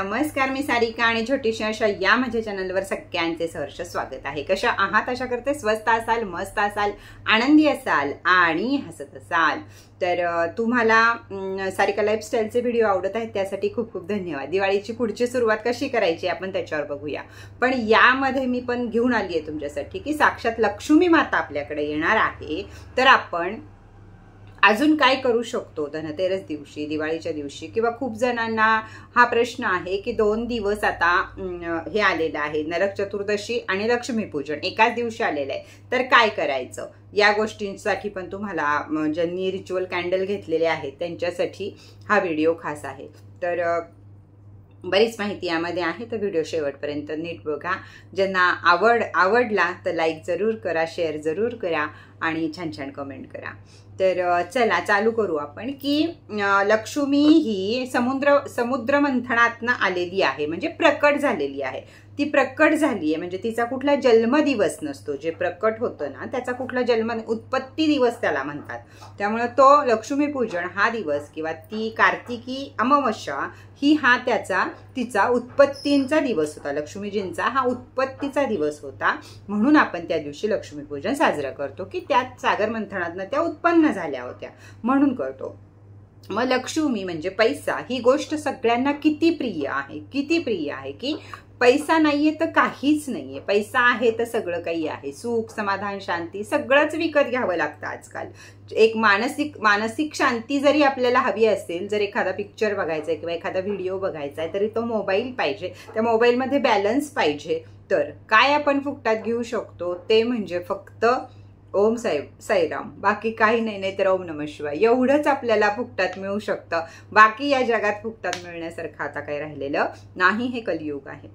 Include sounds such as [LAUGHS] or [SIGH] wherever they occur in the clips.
नमस्कार मी सारिका आणि छोटीशी अशा या माझ्या चॅनलवर सगळ्यांचे सहर्ष स्वागत आहे कशा आहात अशा करते स्वस्त असाल मस्त असाल आनंदी असाल आणि हसत असाल तर तुम्हाला सारिका लाईफस्टाईलचे व्हिडिओ आवडत आहेत त्यासाठी खूप खूप धन्यवाद दिवाळीची पुढची सुरुवात कशी करायची आपण त्याच्यावर बघूया पण यामध्ये मी पण घेऊन आली आहे तुमच्यासाठी की साक्षात लक्ष्मी माता आपल्याकडे येणार आहे तर आपण अजून काय करू शकतो धनतेरस दिवशी दिवाळीच्या दिवशी किंवा खूप जणांना हा प्रश्न आहे की दोन दिवस आता हे आलेलं आहे नरक चतुर्दशी आणि लक्ष्मीपूजन एकाच दिवशी आलेलं आहे तर काय करायचं या गोष्टींसाठी पण तुम्हाला ज्यांनी रिच्युअल कॅन्डल घेतलेले आहेत त्यांच्यासाठी हा व्हिडिओ खास आहे तर बरीच माहिती यामध्ये आहे तर व्हिडिओ शेवटपर्यंत नीट बघा ज्यांना आवड आवडला तर लाईक जरूर करा शेअर जरूर करा आणि छान छान कमेंट करा तर चला चालू करू आपण की लक्ष्मी ही समुद्र समुद्र आलेली आहे म्हणजे प्रकट झालेली आहे ती प्रकट झाली आहे म्हणजे तिचा कुठला जन्मदिवस नसतो जे प्रकट होतं ना त्याचा कुठला जन्म उत्पत्ती दिवस त्याला म्हणतात त्यामुळं तो लक्ष्मीपूजन हा दिवस किंवा ती कार्तिकी अमावस्या ही हा त्याचा तिचा उत्पत्तींचा दिवस होता लक्ष्मीजींचा हा उत्पत्तीचा दिवस होता म्हणून आपण त्या दिवशी लक्ष्मीपूजन साजरं करतो की त्यात सागर मंथनातनं त्या उत्पन्न झाल्या होत्या म्हणून करतो मग लक्ष्मी म्हणजे पैसा ही गोष्ट सगळ्यांना किती प्रिय आहे किती प्रिय आहे की पैसा नाहीये तर काहीच नाहीये पैसा आहे तर सगळं काही आहे सुख समाधान शांती सगळंच विकत घ्यावं लागतं आजकाल एक मानसिक मानसिक शांती जरी आपल्याला हवी असेल जर एखादा पिक्चर बघायचा आहे किंवा एखादा व्हिडिओ बघायचा आहे तरी तो मोबाईल पाहिजे त्या मोबाईलमध्ये बॅलन्स पाहिजे तर काय आपण फुकटात घेऊ शकतो ते म्हणजे फक्त ओम साहेब साईराम बाकी काही नाही नाही तर ओम नम शिवाय एवढंच आपल्याला फुकटात मिळू शकतं बाकी या जगात फुकटात मिळण्यासारखं आता काही राहिलेलं नाही हे कलियुग आहे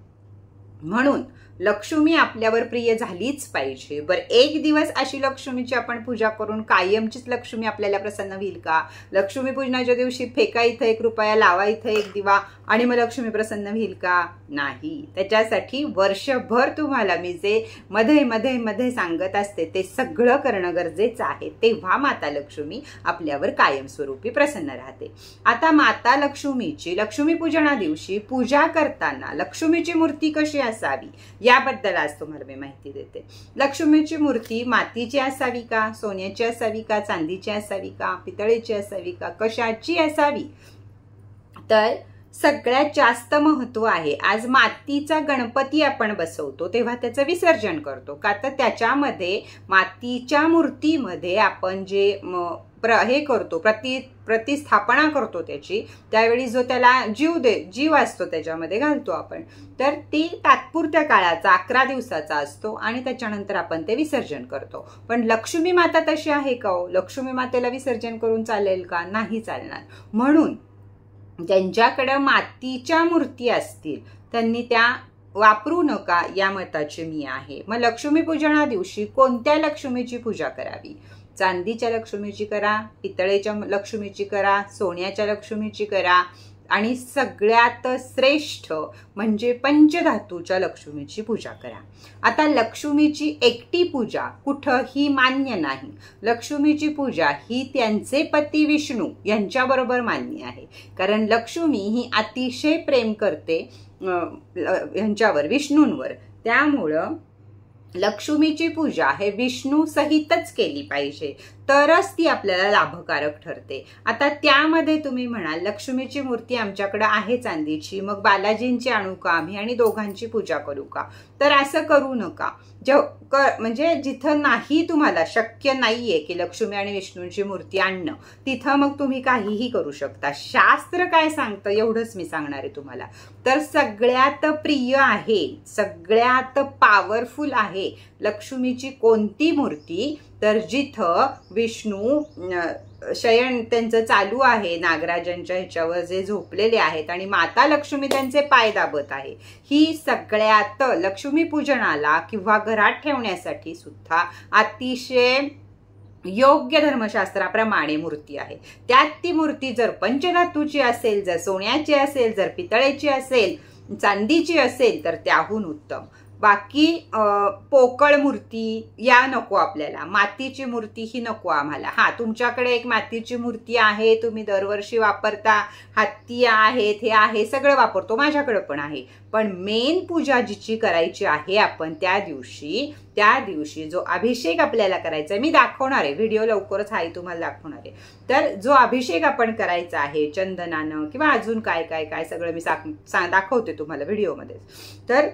म्हणून लक्ष्मी आपल्यावर प्रिय झालीच पाहिजे बर एक दिवस अशी लक्ष्मीची आपण पूजा करून कायमचीच लक्ष्मी आपल्याला प्रसन्न होईल का लक्ष्मी पूजनाच्या दिवशी फेका इथं एक रुपया लावा इथं एक दिवा आणि मग लक्ष्मी प्रसन्न होईल का नाही त्याच्यासाठी वर्षभर तुम्हाला मी जे मध्ये मध्ये मध्ये सांगत असते ते सगळं करणं गरजेचं आहे तेव्हा माता लक्ष्मी आपल्यावर कायमस्वरूपी प्रसन्न राहते आता माता लक्ष्मीची लक्ष्मीपूजना दिवशी पूजा करताना लक्ष्मीची मूर्ती कशी असावी याबद्दल आज तुम्हाला मी माहिती देते लक्ष्मीची मूर्ती मातीची असावी का सोन्याची असावी का चांदीची असावी का पितळेची असावी का कशाची असावी तर सगळ्यात जास्त महत्व आहे आज मातीचा गणपती आपण बसवतो तेव्हा त्याचं विसर्जन करतो का तर त्याच्यामध्ये मातीच्या मूर्तीमध्ये आपण जे प्र हे करतो प्रति प्रतिस्थापना करतो त्याची त्यावेळी जो त्याला जीव दे जीव असतो त्याच्यामध्ये घालतो आपण तर ती तात्पुरत्या काळाचा अकरा दिवसाचा असतो आणि त्याच्यानंतर आपण ते विसर्जन करतो पण लक्ष्मी माता तशी आहे का हो लक्ष्मी मातेला विसर्जन करून चालेल का नाही चालणार म्हणून ज्यांच्याकडं मातीच्या मूर्ती असतील त्यांनी त्या वापरू नका या मताचे मी आहे मग लक्ष्मीपूजना दिवशी कोणत्या लक्ष्मीची पूजा करावी चांदीच्या लक्ष्मीची करा पितळेच्या लक्ष्मीची करा सोन्याच्या लक्ष्मीची करा आणि सगळ्यात श्रेष्ठ म्हणजे पंचधातूच्या लक्ष्मीची पूजा करा आता लक्ष्मीची एकटी पूजा कुठंही मान्य नाही लक्ष्मीची पूजा ही त्यांचे पती विष्णू यांच्याबरोबर मान्य आहे कारण लक्ष्मी ही अतिशय प्रेम करते ह्यांच्यावर विष्णूंवर त्यामुळं लक्ष्मीची पूजा हे विष्णू सहितच केली पाहिजे तरच ती आपल्याला लाभकारक ठरते आता त्यामध्ये तुम्ही म्हणाल लक्ष्मीची मूर्ती आमच्याकडं आहे चांदीची मग बालाजींची आणू का आम्ही आणि दोघांची पूजा करू का तर असं करू नका जे म्हणजे जिथं नाही तुम्हाला शक्य नाहीये की लक्ष्मी आणि विष्णूंची मूर्ती आणणं तिथं मग तुम्ही काहीही करू शकता शास्त्र काय सांगतं एवढंच मी सांगणार आहे तुम्हाला तर सगळ्यात प्रिय आहे सगळ्यात पॉवरफुल आहे लक्ष्मीची कोणती मूर्ती तर जिथं विष्णू शयन त्यांचं चालू आहे नागराजांच्या ह्याच्यावर जे झोपलेले आहेत आणि माता लक्ष्मी त्यांचे पाय दाबत आहे ही सगळ्यात लक्ष्मी पूजनाला किंवा घरात ठेवण्यासाठी सुद्धा अतिशय योग्य धर्मशास्त्राप्रमाणे मूर्ती आहे त्यात ती मूर्ती जर पंचधातूची असेल जर सोन्याची असेल जर पितळेची असेल चांदीची असेल तर त्याहून उत्तम बाकी पोकळ मूर्ती या नको आपल्याला मातीची मूर्ती ही नको आम्हाला हां तुमच्याकडे एक मातीची मूर्ती आहे तुम्ही दरवर्षी वापरता हत्ती आहेत हे आहे सगळं वापरतो माझ्याकडे पण आहे पण मेन पूजा जिची करायची आहे आपण त्या दिवशी त्या दिवशी जो अभिषेक आपल्याला करायचा आहे मी दाखवणार आहे व्हिडिओ लवकरच आहे तुम्हाला दाखवणार आहे तर जो अभिषेक आपण करायचा आहे चंदनानं किंवा अजून काय काय काय सगळं मी सा दाखवते तुम्हाला व्हिडिओमध्ये तर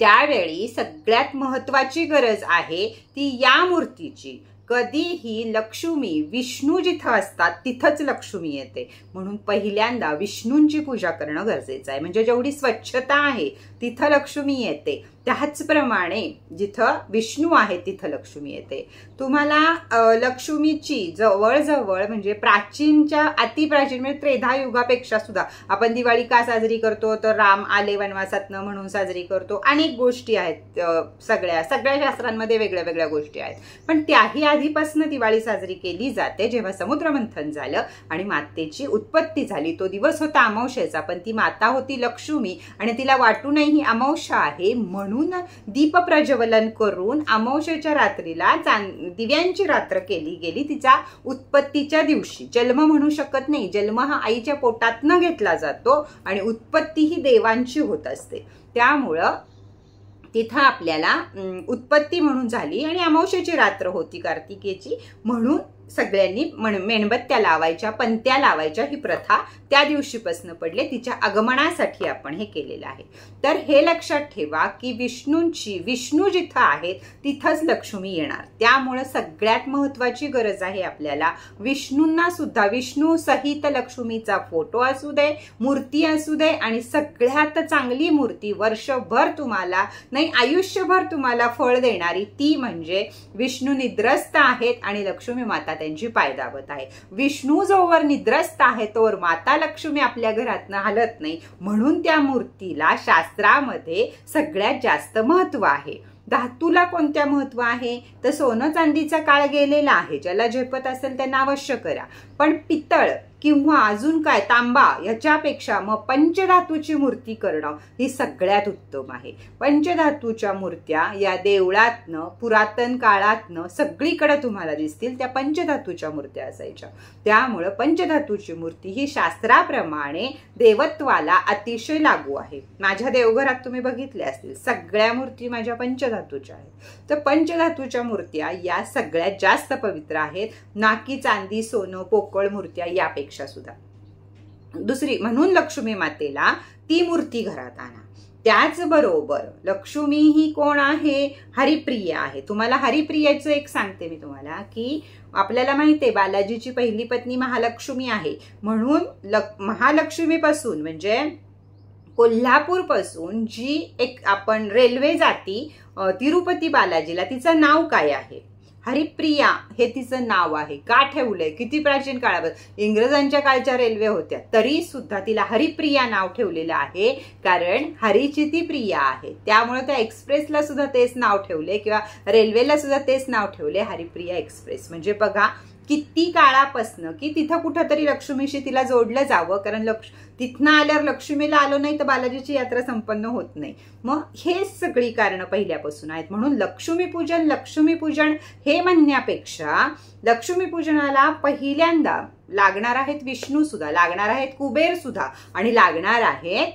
त्यावेळी सगळ्यात महत्वाची गरज आहे ती या मूर्तीची कधीही लक्ष्मी विष्णू जिथं असतात तिथंच लक्ष्मी येते म्हणून पहिल्यांदा विष्णूंची पूजा करणं गरजेचं आहे म्हणजे जेवढी स्वच्छता आहे तिथं लक्ष्मी येते त्याचप्रमाणे जिथं विष्णू आहे तिथं लक्ष्मी येते तुम्हाला लक्ष्मीची जवळजवळ म्हणजे प्राचीनच्या अतिप्राचीन म्हणजे युगापेक्षा सुद्धा आपण दिवाळी का साजरी करतो तर राम आले वनवासातनं म्हणून साजरी करतो अनेक गोष्टी आहेत सगळ्या सगळ्या शास्त्रांमध्ये वेगळ्या वेगळ्या गोष्टी आहेत पण त्याही आधीपासून दिवाळी साजरी केली जाते जेव्हा समुद्रमंथन झालं आणि मातेची उत्पत्ती झाली तो दिवस होता अमावशेचा पण ती माता होती लक्ष्मी आणि तिला वाटूनही अमावशा आहे म्हणून म्हणून दीप प्रज्वलन करून अमावशेच्या रात्रीला दिव्यांची रात्र केली गेली तिचा उत्पत्तीच्या दिवशी जन्म म्हणू शकत नाही जन्म हा आईच्या पोटातनं घेतला जातो आणि उत्पत्ती ही देवांची होत असते त्यामुळं तिथं आपल्याला उत्पत्ती म्हणून झाली आणि अमावशेची रात्र होती कार्तिकेची म्हणून सगळ्यांनी म्हण मेणबत्त्या लावायच्या पंत्या लावायच्या ही प्रथा त्या दिवशीपासून पडले तिच्या आगमनासाठी आपण हे केलेलं आहे तर हे लक्षात ठेवा की विष्णूंची विष्णू जिथं आहेत तिथंच लक्ष्मी येणार त्यामुळं सगळ्यात महत्वाची गरज आहे आपल्याला विष्णूंना सुद्धा विष्णू सहित लक्ष्मीचा फोटो असू दे मूर्ती असू दे आणि सगळ्यात चांगली मूर्ती वर्षभर तुम्हाला नाही आयुष्यभर तुम्हाला फळ देणारी ती म्हणजे विष्णू निद्रस्त आहेत आणि लक्ष्मी माता त्यांची पाय आहे विष्णू जोवर निद्रस्त आहे तोवर माता लक्ष्मी आपल्या घरातनं हलत नाही म्हणून त्या मूर्तीला शास्त्रामध्ये सगळ्यात जास्त महत्व आहे धातूला कोणत्या महत्व आहे तर सोनं चांदीचा काळ गेलेला आहे ज्याला झेपत असेल त्यांना अवश्य करा पण पितळ किंवा अजून काय तांबा याच्यापेक्षा मग पंचधातूची मूर्ती करणं ही सगळ्यात उत्तम आहे पंचधातूच्या मूर्त्या या देवळातनं पुरातन काळातनं सगळीकडे तुम्हाला दिसतील त्या पंचधातूच्या मूर्त्या असायच्या त्यामुळं पंचधातूची मूर्ती ही शास्त्राप्रमाणे देवत्वाला अतिशय लागू आहे माझ्या देवघरात तुम्ही बघितले असतील सगळ्या मूर्ती माझ्या पंचधातूच्या आहेत तर पंचधातूच्या मूर्त्या या सगळ्यात जास्त पवित्र आहेत ना की चांदी सोनं पोकळ मूर्त्या यापेक्षा सुद्धा दुसरी म्हणून लक्ष्मी मातेला ती मूर्ती घरात आणा त्याचबरोबर लक्ष्मी ही कोण आहे हरिप्रिया आहे तुम्हाला हरिप्रियाचं एक सांगते मी तुम्हाला की आपल्याला माहिती आहे बालाजीची पहिली पत्नी महालक्ष्मी आहे म्हणून लक महालक्ष्मीपासून म्हणजे कोल्हापूरपासून जी एक आपण रेल्वे जाती तिरुपती बालाजीला तिचं नाव काय आहे हरिप्रिया हे तिचं नाव आहे का ठेवलंय किती प्राचीन काळापासून इंग्रजांच्या काळच्या रेल्वे होत्या तरी सुद्धा तिला हरिप्रिया नाव ठेवलेलं आहे कारण हरीची ती प्रिया आहे त्यामुळे त्या एक्सप्रेसला सुद्धा तेच नाव ठेवले किंवा रेल्वेला सुद्धा तेच नाव ठेवले हरिप्रिया एक्सप्रेस म्हणजे बघा किती काळापासनं की तिथं कुठंतरी लक्ष्मीशी तिला जोडलं जावं कारण लक्ष तिथनं आल्यावर लक्ष्मीला आलो नाही तर बालाजीची यात्रा संपन्न होत नाही मग हेच सगळी कारणं पहिल्यापासून आहेत म्हणून लक्ष्मीपूजन लक्ष्मीपूजन हे म्हणण्यापेक्षा लक्ष्मीपूजनाला पहिल्यांदा लागणार आहेत विष्णू सुद्धा लागणार आहेत कुबेर सुद्धा आणि लागणार आहेत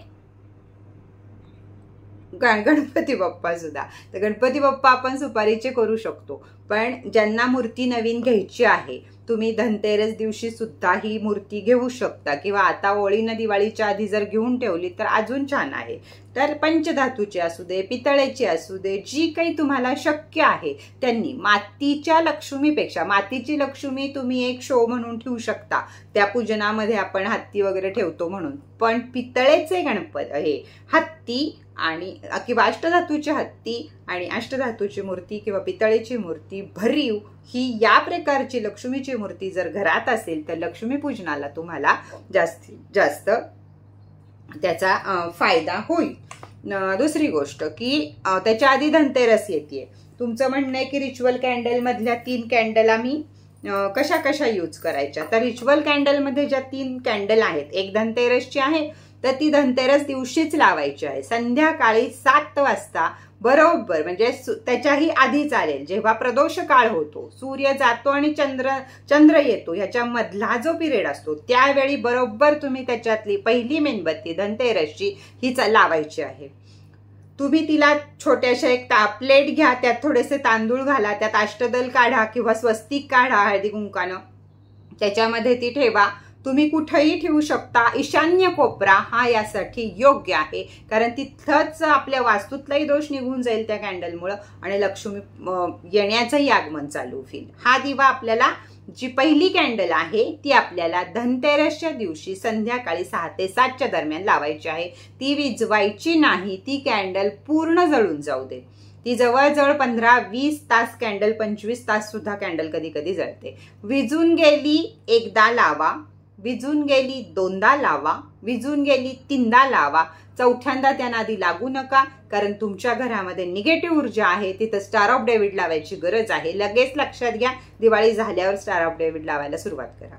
गण गणपती सुद्धा तर गणपती बाप्पा आपण सुपारीचे करू शकतो पण ज्यांना मूर्ती नवीन घ्यायची आहे तुम्ही धनतेरस दिवशी सुद्धा ही मूर्ती घेऊ शकता किंवा आता ओळीनं दिवाळीच्या आधी जर घेऊन ठेवली तर अजून छान आहे तर पंचधातूचे असू दे पितळेची असू दे जी काही तुम्हाला शक्य आहे त्यांनी मातीच्या लक्ष्मीपेक्षा मातीची लक्ष्मी तुम्ही एक शो म्हणून ठेवू शकता त्या पूजनामध्ये आपण हत्ती वगैरे ठेवतो म्हणून पण पितळेचे गणपत हे हत्ती आणि किंवा अष्टधातूची हत्ती आणि अष्टधातूची मूर्ती किंवा पितळेची मूर्ती भरीव ही या प्रकारची लक्ष्मीची मूर्ती जर घरात असेल तर लक्ष्मीपूजनाला तुम्हाला जास्तीत जास्त त्याचा फायदा होईल दुसरी गोष्ट की त्याच्या आधी धनतेरस येते तुमचं म्हणणं आहे की रिच्युअल कॅन्डलमधल्या तीन कॅन्डल आम्ही कशा कशा यूज करायच्या तर रिच्युअल कॅन्डलमध्ये ज्या तीन कॅन्डल आहेत एक धनतेरसची आहे तर ती धनतेरस दिवशीच लावायची आहे संध्याकाळी सात वाजता बरोबर म्हणजे त्याच्याही आधी चालेल जेव्हा प्रदोष काळ होतो सूर्य जातो आणि चंद्र चंद्र येतो मधला जो पिरियड असतो त्यावेळी बरोबर तुम्ही त्याच्यातली पहिली मेणबत्ती धनतेरसची ही लावायची आहे तुम्ही तिला छोट्याशा एक ता प्लेट घ्या त्यात थोडेसे तांदूळ घाला त्यात अष्टदल काढा किंवा स्वस्तिक काढा हळदी कुंकानं त्याच्यामध्ये ती ठेवा तुम्ही कुठेही ठेवू शकता ईशान्य कोपरा हा यासाठी योग्य आहे कारण तिथंच आपल्या वास्तूतलाही दोष निघून जाईल त्या कॅन्डलमुळं आणि लक्ष्मी येण्याचंही आगमन चालू होईल हा दिवा आपल्याला जी पहिली कॅन्डल आहे ती आपल्याला धनतेरसच्या दिवशी संध्याकाळी सहा ते सातच्या दरम्यान लावायची आहे ती विजवायची नाही ती कॅन्डल पूर्ण जळून जाऊ दे ती जवळजवळ पंधरा वीस तास कॅन्डल पंचवीस तास सुद्धा कॅन्डल कधी कधी जळते विजून गेली एकदा लावा विजून गेली दोनदा लावा विजून गेली तीनदा लावा चौथ्यांदा त्यांना आधी लागू नका कारण तुमच्या घरामध्ये निगेटिव्ह ऊर्जा आहे तिथं स्टार ऑफ डेव्हिड लावायची गरज आहे लगेच लक्षात घ्या दिवाळी झाल्यावर स्टार ऑफ डेव्हिड लावायला सुरुवात करा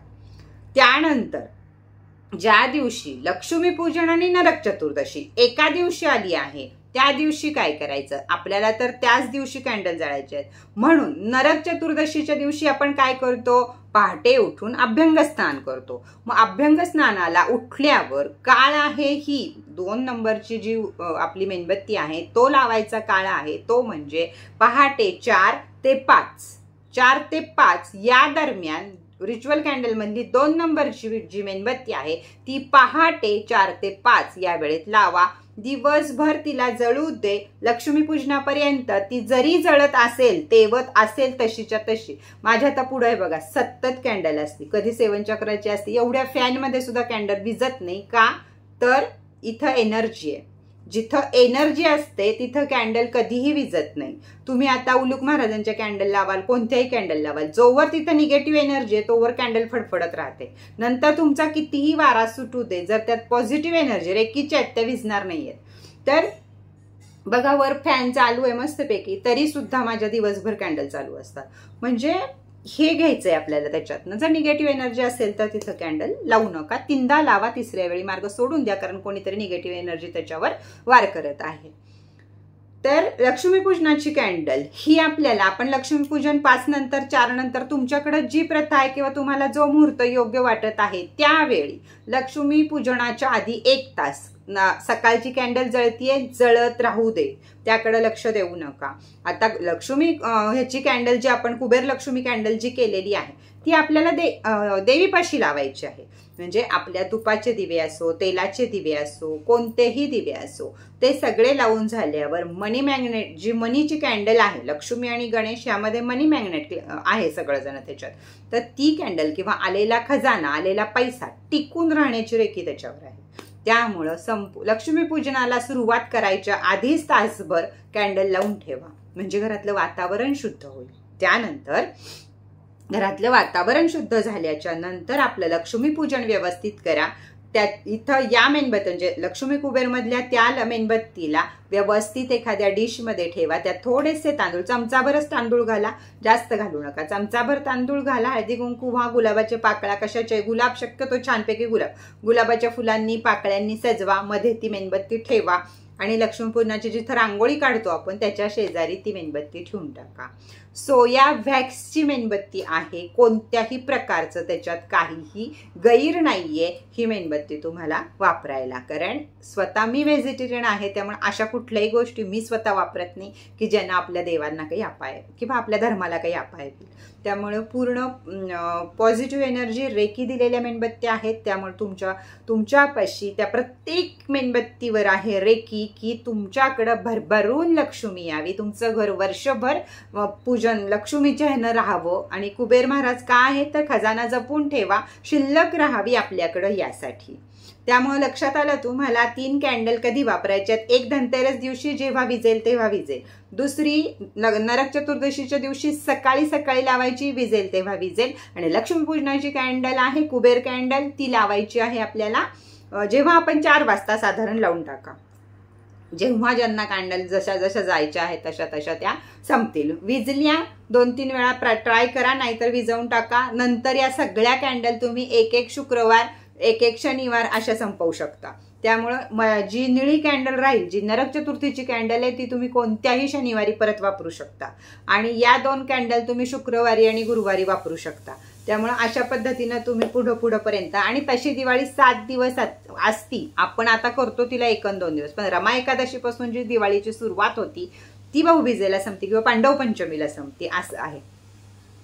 त्यानंतर ज्या दिवशी लक्ष्मीपूजन आणि नरक चतुर्दशी एका दिवशी आली आहे त्या दिवशी काय करायचं आपल्याला तर त्याच दिवशी कॅन्डल जाळायचे आहेत म्हणून नरक चतुर्दशीच्या दिवशी आपण काय करतो पहाटे उठून अभ्यंग स्नान करतो मग अभ्यंग स्नानाला उठल्यावर काळ आहे ही दोन नंबरची जी आपली मेणबत्ती आहे तो लावायचा काळ आहे तो म्हणजे पहाटे चार ते पाच चार ते पाच या दरम्यान रिच्युअल कॅन्डलमधली दोन नंबरची जी मेणबत्ती आहे ती पहाटे चार ते पाच या वेळेत लावा दिवसभर तिला जळू दे लक्ष्मीपूजनापर्यंत ती जरी जळत असेल तेवत असेल तशीच्या तशी माझ्या आता पुढे बघा सतत कॅन्डल असते कधी सेवन चक्राची असते एवढ्या फॅनमध्ये सुद्धा कॅन्डल भिजत नाही का तर इथं एनर्जी आहे जिथं एनर्जी असते तिथं कॅन्डल कधीही विजत नाही तुम्ही आता उलूक महाराजांच्या कॅन्डल लावाल कोणत्याही कॅन्डल लावाल जोवर तिथं निगेटिव्ह एनर्जी आहे तोवर कॅन्डल फडफडत राहते नंतर तुमचा कितीही वारा सुटू दे जर त्यात पॉझिटिव्ह एनर्जी रेकीच्या आहेत त्या विजणार नाही आहेत तर बघा वर फॅन चालू आहे मस्तपैकी तरीसुद्धा माझ्या दिवसभर कॅन्डल चालू असतात म्हणजे हे घ्यायचं आहे आपल्याला त्याच्यातनं जर निगेटिव्ह एनर्जी असेल तर तिथं कॅन्डल लावू नका तीनदा लावा तिसऱ्या वेळी मार्ग सोडून द्या कारण कोणीतरी निगेटिव्ह एनर्जी त्याच्यावर वार करत आहे तर लक्ष्मीपूजनाची कॅन्डल ही आपल्याला आपण लक्ष्मीपूजन पाच नंतर चार नंतर तुमच्याकडे जी प्रथा आहे किंवा तुम्हाला जो मुहूर्त योग्य वाटत आहे त्यावेळी लक्ष्मीपूजनाच्या आधी एक तास सकाळची कॅन्डल जळतीये जळत राहू दे त्याकडे लक्ष देऊ नका आता लक्ष्मी ह्याची कॅन्डल जी आपण कुबेर लक्ष्मी कॅन्डल जी केलेली आहे ती आपल्याला दे देवीपाशी लावायची आहे म्हणजे आपल्या तुपाचे दिवे असो तेलाचे दिवे असो कोणतेही दिवे असो ते सगळे लावून झाल्यावर मनी मॅग्नेट जी मनीची कॅन्डल आहे लक्ष्मी आणि गणेश यामध्ये मनी मॅग्नेट आहे सगळंजण त्याच्यात तर ती कॅन्डल किंवा आलेला खजाना आलेला पैसा टिकून राहण्याची रेखी त्याच्यावर आहे त्यामुळं संपू लक्ष्मीपूजनाला सुरुवात करायच्या आधीच तासभर कॅन्डल लावून ठेवा म्हणजे घरातलं वातावरण शुद्ध होईल त्यानंतर घरातलं वातावरण शुद्ध झाल्याच्या नंतर आपलं लक्ष्मीपूजन व्यवस्थित करा त्या इथं या मेणबत्ती म्हणजे लक्ष्मी कुबेरमधल्या त्या मेणबत्तीला व्यवस्थित एखाद्या डिशमध्ये ठेवा त्यात थोडेसे तांदूळ चमचाभरच तांदूळ घाला जास्त घालू नका चमचाभर तांदूळ घाला हळदी कुंकू व्हा गुलाबाचे पाकळ्या कशाचे गुलाब शक्यतो छानपैकी गुलाब गुलाबाच्या फुलांनी पाकळ्यांनी सजवा मध्ये ती मेणबत्ती ठेवा आणि लक्ष्मीपूजनाची जिथं रांगोळी काढतो आपण त्याच्या शेजारी ती मेणबत्ती ठेवून टाका सोया या व्हॅक्सची मेणबत्ती आहे कोणत्याही प्रकारचं त्याच्यात काहीही गैर नाही आहे ही मेणबत्ती तुम्हाला वापरायला कारण स्वतः मी व्हेजिटेरियन आहे त्यामुळे अशा कुठल्याही गोष्टी मी स्वतः वापरत नाही की ज्यांना आपल्या देवांना काही अपाय किंवा आपल्या धर्माला काही अपाय त्यामुळे पूर्ण पॉझिटिव्ह एनर्जी रेकी दिलेल्या मेणबत्त्या आहेत त्यामुळे तुमच्या तुमच्यापाशी त्या प्रत्येक मेणबत्तीवर आहे रेकी की तुमच्याकडं भरभरून लक्ष्मी यावी तुमचं घर वर्षभर पूजन लक्ष्मीच्या ह्यानं राहावं आणि कुबेर महाराज का आहे तर खजाना जपून ठेवा शिल्लक राहावी आपल्याकडं यासाठी त्यामुळे लक्षात आलं तुम्हाला तीन कॅन्डल कधी वापरायच्यात एक धनतेरस दिवशी जेव्हा विजेल तेव्हा विजेल दुसरी नरक चतुर्दशीच्या दिवशी सकाळी सकाळी लावायची विजेल तेव्हा विजेल आणि लक्ष्मीपूजनाची कॅन्डल आहे कुबेर कॅन्डल ती लावायची आहे आपल्याला जेव्हा आपण चार वाजता साधारण लावून टाका जेव्हा ज्यांना कॅन्डल जशा जशा जायच्या आहेत तशा तशा त्या संपतील विजल्या दोन तीन वेळा ट्राय करा नाहीतर विजवून टाका नंतर या सगळ्या कॅन्डल तुम्ही एक एक शुक्रवार एक एक शनिवार अशा संपवू शकता त्यामुळं म जी निळी कॅन्डल राहील जी नरक चतुर्थीची कॅन्डल आहे ती तुम्ही कोणत्याही शनिवारी परत वापरू शकता आणि या दोन कॅन्डल तुम्ही शुक्रवारी आणि गुरुवारी वापरू शकता त्यामुळं अशा पद्धतीनं तुम्ही पुढं पुढंपर्यंत आणि तशी दिवाळी सात दिवस असती आपण आता करतो तिला एकन दोन दिवस पण रमा एकादशीपासून जी दिवाळीची सुरुवात होती ती भाऊबीजेला संपती किंवा पांडव पंचमीला संपते असं आहे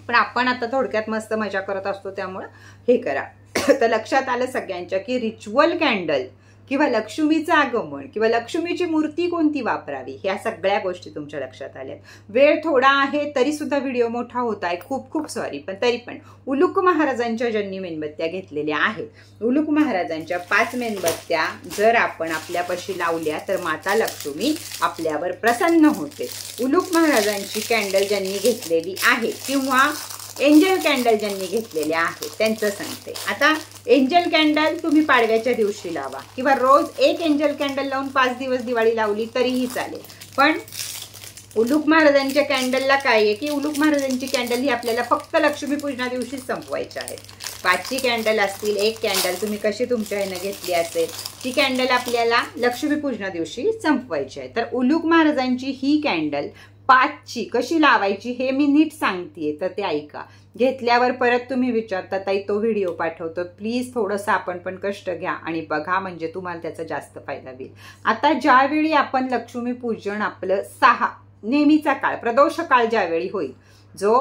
पण आपण आता थोडक्यात मस्त मजा करत असतो त्यामुळं हे करा [LAUGHS] तर लक्षात आलं सगळ्यांच्या की रिच्युअल कॅन्डल किंवा लक्ष्मीचं आगमन किंवा लक्ष्मीची मूर्ती कोणती वापरावी ह्या सगळ्या गोष्टी तुमच्या लक्षात आल्या वेळ थोडा आहे तरी सुद्धा व्हिडिओ मोठा होत आहे खूप खूप सॉरी पण तरी पण उलूक महाराजांच्या ज्यांनी मेणबत्त्या घेतलेल्या आहेत उलूक महाराजांच्या पाच मेणबत्त्या जर आपण आपल्यापाशी लावल्या तर माता लक्ष्मी आपल्यावर प्रसन्न होते उलूक महाराजांची कॅन्डल ज्यांनी घेतलेली आहे किंवा एंजल कॅन्डल ज्यांनी घेतलेले आहेत त्यांचं सांगते आता एंजल कॅन्डल तुम्ही पाडव्याच्या दिवशी लावा किंवा रोज एक एंजल कॅन्डल लावून पाच दिवस दिवाळी लावली तरीही चालेल पण उलूक महाराजांच्या कॅन्डलला काय आहे की उलूक महाराजांची कॅन्डल ही आपल्याला फक्त लक्ष्मीपूजना दिवशीच संपवायची आहे पाचची कॅन्डल असतील एक कॅन्डल तुम्ही कशी तुमच्या ह्यानं घेतली असेल ती कॅन्डल आपल्याला लक्ष्मीपूजना दिवशी संपवायची आहे तर उलूक महाराजांची ही कॅन्डल पाचची कशी लावायची हे मी नीट सांगतेय तर ते ऐका घेतल्यावर परत तुम्ही विचारता ताई तो व्हिडिओ पाठवतो प्लीज थोडंसं आपण पण कष्ट घ्या आणि बघा म्हणजे तुम्हाला त्याचा जास्त फायदा होईल आता ज्यावेळी आपण लक्ष्मी पूजन आपलं सहा नेहमीचा काळ प्रदोष काळ ज्यावेळी होईल जो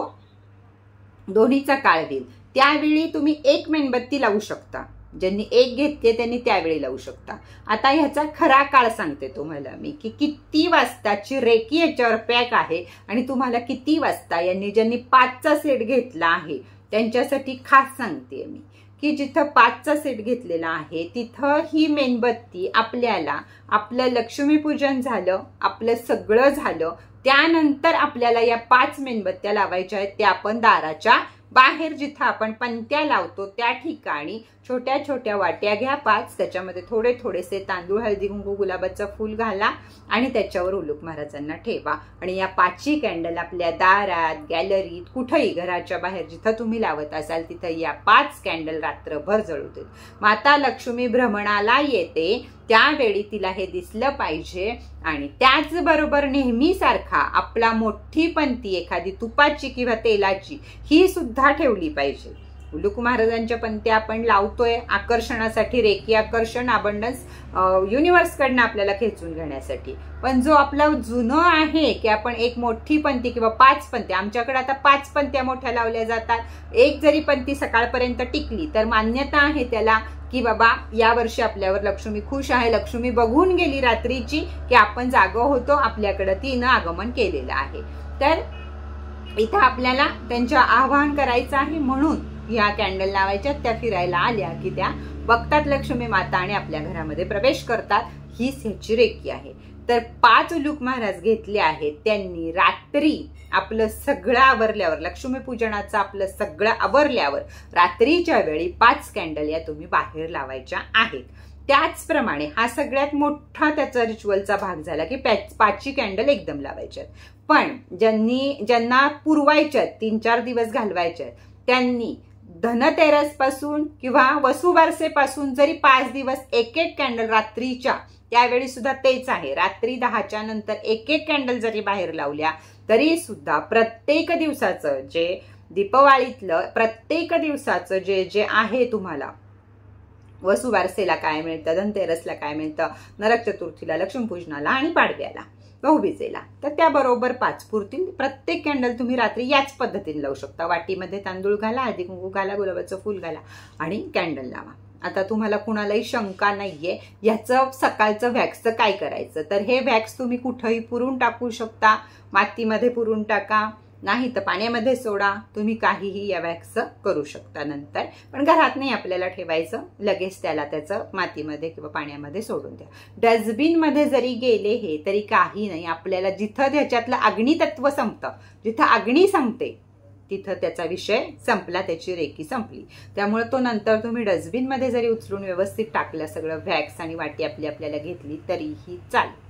दोन्हीचा काळ होईल त्यावेळी तुम्ही एक मेणबत्ती लावू शकता ज्यांनी एक घेतली त्यांनी त्यावेळी लावू शकता आता ह्याचा खरा काळ सांगते तुम्हाला मी की किती वाजताची रेकी याच्यावर पॅक आहे आणि तुम्हाला किती वाजता यांनी ज्यांनी पाचचा सेट घेतला आहे त्यांच्यासाठी खास सांगते मी की जिथं पाचचा सेट घेतलेला आहे तिथं ही मेणबत्ती आपल्याला आपलं लक्ष्मीपूजन झालं आपलं सगळं झालं त्यानंतर आपल्याला या पाच मेणबत्त्या लावायच्या आहेत त्या आपण दाराच्या बाहेर जिथं आपण पंत्या लावतो त्या ठिकाणी छोट्या छोट्या वाट्या घ्या पाच त्याच्यामध्ये थोडे थोडेसे तांदूळ हळदी कुंकू गुलाबाचं फूल घाला आणि त्याच्यावर उलूक महाराजांना ठेवा आणि या पाचही कॅन्डल आपल्या दारात गॅलरीत कुठंही घराच्या बाहेर जिथं तुम्ही लावत असाल तिथं या पाच कॅन्डल रात्रभर जळू देत माता लक्ष्मी भ्रमणाला येते त्यावेळी तिला हे दिसलं पाहिजे आणि त्याचबरोबर नेहमीसारखा आपला मोठी पंथी एखादी तुपाची किंवा तेलाची ही सुद्धा ठेवली पाहिजे उल्लुकू महाराजांच्या पंत्या आपण लावतोय आकर्षणासाठी रेकी आकर्षण अबंडन्स युनिवर्सकडनं आपल्याला खेचून घेण्यासाठी पण जो आपला जुनं आहे की आपण एक मोठी पंथी किंवा पाच पंती आमच्याकडे आता पाच पंत्या मोठ्या लावल्या जातात एक जरी पंथी सकाळपर्यंत टिकली तर मान्यता आहे त्याला की बाबा या वर्षी आपल्यावर लक्ष्मी खुश आहे लक्ष्मी बघून गेली रात्रीची की आपण जागं होतो आपल्याकडं तिनं आगमन केलेलं आहे तर इथं आपल्याला त्यांच्या आवाहन करायचं आहे म्हणून ह्या कॅन्डल लावायच्या त्या फिरायला आल्या की त्या बघतात लक्ष्मी माता आणि आपल्या घरामध्ये प्रवेश करतात हीच ह्याची रेकी आहे तर पाच लुक महाराज घेतले आहेत त्यांनी रात्री आपलं सगळं आवरल्यावर पूजनाचं आपलं सगळं आवरल्यावर रात्रीच्या वेळी पाच कॅन्डल या तुम्ही बाहेर लावायच्या आहेत त्याचप्रमाणे हा सगळ्यात मोठा त्याचा रिच्युअलचा भाग झाला की पाचची कॅन्डल एकदम लावायच्यात पण ज्यांनी ज्यांना पुरवायच्यात तीन चार दिवस घालवायच्यात त्यांनी पासून किंवा वसुबारसेपासून जरी पाच दिवस एक एक कॅन्डल रात्रीच्या त्यावेळी सुद्धा तेच आहे रात्री दहाच्या नंतर एक एक कॅन्डल जरी बाहेर लावल्या तरी सुद्धा प्रत्येक दिवसाचं जे दीपवाळीतलं प्रत्येक दिवसाचं जे जे आहे तुम्हाला वसुबारसेला काय मिळतं धनतेरसला काय मिळतं नरक चतुर्थीला लक्ष्मीपूजनाला आणि पाडव्याला भिजेला तर त्याबरोबर पाच पुरतील प्रत्येक कॅन्डल तुम्ही रात्री याच पद्धतीने लावू शकता वाटीमध्ये तांदूळ घाला आधी कुंकू घाला गुलाबाचं फूल घाला आणि कॅन्डल लावा आता तुम्हाला कुणालाही शंका नाहीये याचं सकाळचं व्हॅक्सचं काय करायचं तर हे व्हॅक्स तुम्ही कुठंही पुरून टाकू शकता मातीमध्ये पुरून टाका नाही तर पाण्यामध्ये सोडा तुम्ही काहीही या वॅक्सचं करू शकता नंतर पण घरात नाही आपल्याला ठेवायचं लगेच त्याला त्याचं मातीमध्ये किंवा पाण्यामध्ये सोडून द्या डस्टबिनमध्ये जरी गेले हे तरी काही नाही आपल्याला जिथं त्याच्यातलं अग्नितत्व संपतं जिथं अग्नी संपते तिथं त्याचा विषय संपला त्याची रेकी संपली त्यामुळे तो नंतर तुम्ही डस्टबिनमध्ये जरी उचलून व्यवस्थित टाकलं सगळं व्हॅक्स आणि वाटी आपली आपल्याला घेतली तरीही चालेल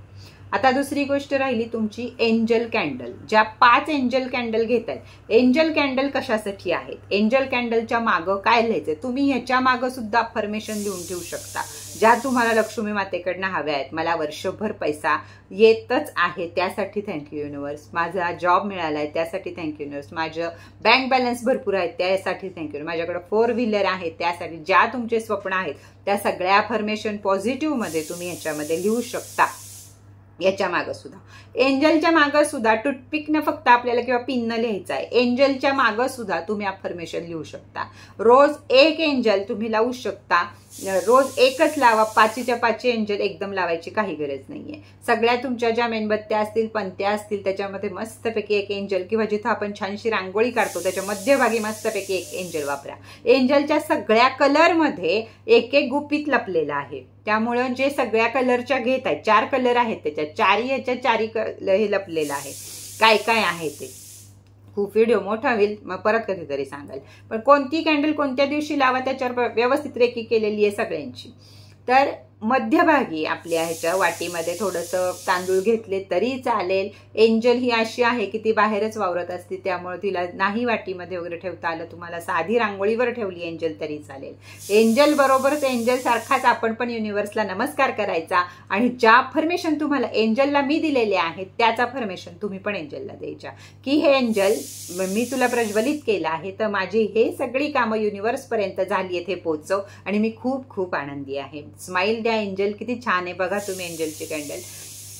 आता दुसरी गोष्ट राहिली तुमची एंजल कॅन्डल ज्या पाच एंजल कॅन्डल घेत आहेत एंजल कॅन्डल कशासाठी आहेत एंजल कॅन्डलच्या मागं काय लिहायचंय तुम्ही ह्याच्या मागं सुद्धा अफर्मेशन लिहून ठेवू शकता ज्या तुम्हाला लक्ष्मी मातेकडनं हव्या आहेत मला वर्षभर पैसा येतच आहे त्यासाठी थँक्यू युनिवर्स माझा जॉब मिळाला आहे त्यासाठी थँक्यू युनिवर्स माझं बँक बॅलन्स भरपूर आहे त्यासाठी थँक्यू माझ्याकडे फोर व्हीलर आहे त्यासाठी ज्या तुमचे स्वप्न आहेत त्या सगळ्या अफर्मेशन पॉझिटिव्हमध्ये तुम्ही ह्याच्यामध्ये लिहू शकता याच्या सुद्धा एंजलच्या मागं सुद्धा टूथपिकनं फक्त आपल्याला किंवा पिननं लिहायचं आहे एंजलच्या मागं सुद्धा तुम्ही अफर्मेशन लिहू शकता रोज एक एंजल तुम्ही लावू शकता रोज एकच लावा पाचीच्या पाचशे एंजल एकदम लावायची काही गरज नाहीये सगळ्या तुमच्या ज्या मेणबत्त्या असतील पंत्या असतील त्याच्यामध्ये मस्तपैकी एक एंजल किंवा जिथं आपण छानशी रांगोळी काढतो त्याच्या मध्यभागी मस्तपैकी एक एंजल वापरा एंजलच्या सगळ्या कलरमध्ये एक एक गुपित लपलेला आहे त्यामुळं जे सगळ्या कलरच्या घेत आहेत चार कलर आहेत त्याच्या चारी याच्या चारी हे लपलेलं आहे काय काय आहे ते खूप व्हिडिओ मोठा होईल मग परत कधीतरी सांगाल पण कोणती कॅन्डल कोणत्या दिवशी लावा त्याच्यावर व्यवस्थित रेकी केलेली आहे सगळ्यांची तर मध्यभागी आपल्या ह्याच्या वाटीमध्ये थोडंसं तांदूळ घेतले तरी चालेल एंजल ही अशी आहे की ती बाहेरच वावरत असते त्यामुळे तिला नाही वाटीमध्ये वगैरे ठेवता आलं तुम्हाला साधी रांगोळीवर ठेवली एंजल तरी चालेल एंजल बरोबरच एंजल सारखाच आपण पण युनिव्हर्सला नमस्कार करायचा आणि ज्या फर्मेशन तुम्हाला एंजलला मी दिलेले आहेत त्याचा फर्मेशन तुम्ही पण एंजलला द्यायच्या की हे एंजल मी तुला प्रज्वलित केलं आहे तर माझी हे सगळी कामं युनिव्हर्सपर्यंत झाली आहेत हे पोचव आणि मी खूप खूप आनंदी आहे स्माईल एंजेल एंजल किती छान आहे बघा तुम्ही एंजलची कॅन्डल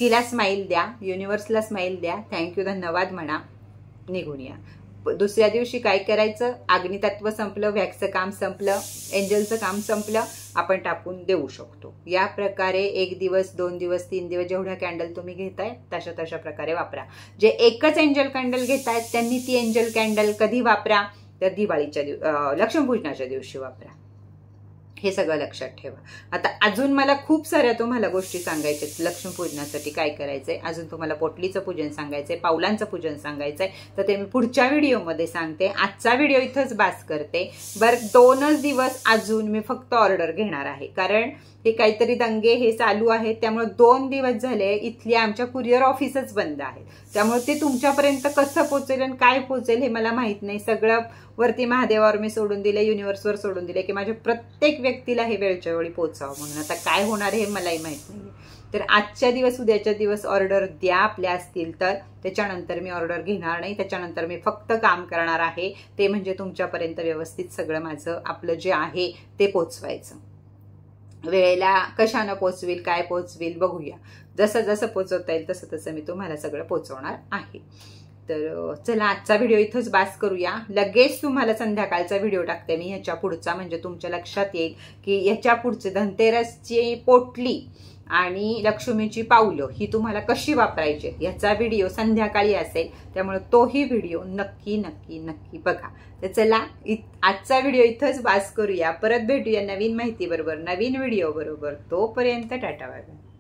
तिला स्माईल द्या युनिवर्सला स्माईल द्या थँक्यू धन्यवाद म्हणा निघून या दुसऱ्या दिवशी काय करायचं अग्नितत्व संपलं व्हॅक्सचं काम संपलं एंजलचं काम संपलं आपण टाकून देऊ शकतो या प्रकारे एक दिवस दोन दिवस तीन दिवस जेवढ्या कॅन्डल तुम्ही घेताय तशा तशा प्रकारे वापरा जे एकच एंजल कॅन्डल घेतायत त्यांनी ती एंजल कॅन्डल कधी वापरा तर दिवाळीच्या दिव लक्ष्मीपूजनाच्या दिवशी वापरा हे सगळं लक्षात ठेवा आता अजून मला खूप साऱ्या तुम्हाला गोष्टी सांगायच्या आहेत लक्ष्मीपूजनासाठी काय आहे अजून तुम्हाला पोटलीचं पूजन सांगायचंय पावलांचं पूजन सांगायचंय तर ते मी पुढच्या व्हिडिओमध्ये सांगते आजचा व्हिडिओ इथंच बास करते बरं दोनच दिवस अजून मी फक्त ऑर्डर घेणार आहे कारण हे काहीतरी दंगे हे चालू आहेत त्यामुळे दोन दिवस झाले इथली आमच्या कुरिअर ऑफिसच बंद आहेत त्यामुळे ते तुमच्यापर्यंत कसं पोचेल आणि काय पोचेल हे मला माहीत नाही सगळं वरती महादेवावर मी सोडून दिले युनिव्हर्सवर सोडून दिले की माझ्या प्रत्येक व्यक्तीला हे वेळच्या वेळी पोचावं म्हणून आता काय होणार हे मलाही माहीत नाही तर आजच्या दिवस उद्याच्या दिवस ऑर्डर द्या आपल्या असतील तर त्याच्यानंतर मी ऑर्डर घेणार नाही त्याच्यानंतर मी फक्त काम करणार आहे ते म्हणजे तुमच्यापर्यंत व्यवस्थित सगळं माझं आपलं जे आहे ते पोचवायचं वेळेला कशानं पोचवील काय पोचवील बघूया जसं जसं पोचवता येईल तसं तसं मी तुम्हाला सगळं पोचवणार आहे तर चला आजचा व्हिडिओ इथंच बास करूया लगेच तुम्हाला संध्याकाळचा व्हिडिओ टाकते मी ह्याच्या पुढचा म्हणजे तुमच्या लक्षात येईल की ह्याच्या पुढचे धनतेरसची पोटली आणि लक्ष्मीची पावलं ही तुम्हाला कशी वापरायची ह्याचा व्हिडिओ संध्याकाळी असेल त्यामुळे तोही व्हिडिओ नक्की नक्की नक्की बघा तर चला आजचा व्हिडिओ इथंच बास करूया परत भेटूया नवीन माहितीबरोबर नवीन व्हिडिओ बरोबर तोपर्यंत टाटा बाय